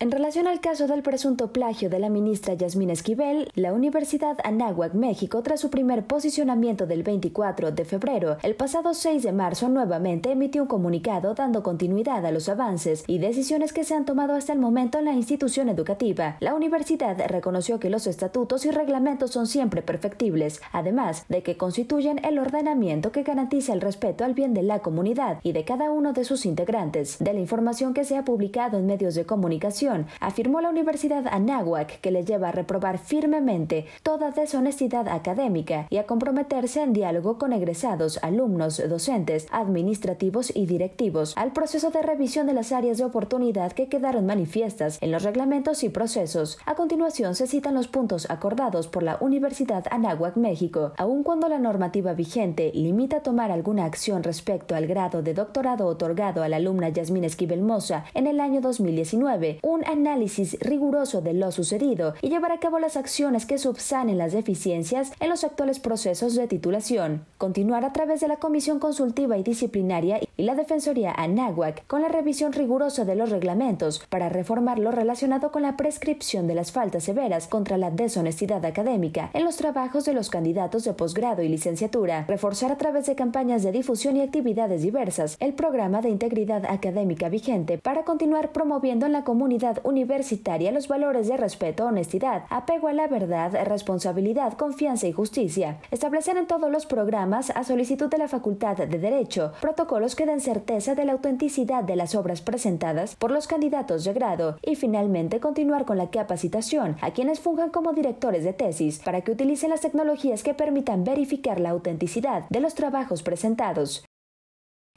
En relación al caso del presunto plagio de la ministra Yasmín Esquivel, la Universidad Anáhuac, México, tras su primer posicionamiento del 24 de febrero, el pasado 6 de marzo nuevamente emitió un comunicado dando continuidad a los avances y decisiones que se han tomado hasta el momento en la institución educativa. La universidad reconoció que los estatutos y reglamentos son siempre perfectibles, además de que constituyen el ordenamiento que garantiza el respeto al bien de la comunidad y de cada uno de sus integrantes. De la información que se ha publicado en medios de comunicación, afirmó la Universidad Anáhuac, que le lleva a reprobar firmemente toda deshonestidad académica y a comprometerse en diálogo con egresados, alumnos, docentes, administrativos y directivos al proceso de revisión de las áreas de oportunidad que quedaron manifiestas en los reglamentos y procesos. A continuación se citan los puntos acordados por la Universidad Anáhuac México, aun cuando la normativa vigente limita tomar alguna acción respecto al grado de doctorado otorgado a la alumna Yasmín Esquivel Mosa en el año 2019 análisis riguroso de lo sucedido y llevar a cabo las acciones que subsanen las deficiencias en los actuales procesos de titulación, continuar a través de la Comisión Consultiva y Disciplinaria y la Defensoría Anáhuac con la revisión rigurosa de los reglamentos para reformar lo relacionado con la prescripción de las faltas severas contra la deshonestidad académica en los trabajos de los candidatos de posgrado y licenciatura, reforzar a través de campañas de difusión y actividades diversas el programa de integridad académica vigente para continuar promoviendo en la comunidad universitaria los valores de respeto, honestidad, apego a la verdad, responsabilidad, confianza y justicia, establecer en todos los programas a solicitud de la Facultad de Derecho protocolos que en certeza de la autenticidad de las obras presentadas por los candidatos de grado y finalmente continuar con la capacitación a quienes funjan como directores de tesis para que utilicen las tecnologías que permitan verificar la autenticidad de los trabajos presentados.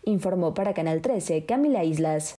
Informó para Canal 13 Camila Islas.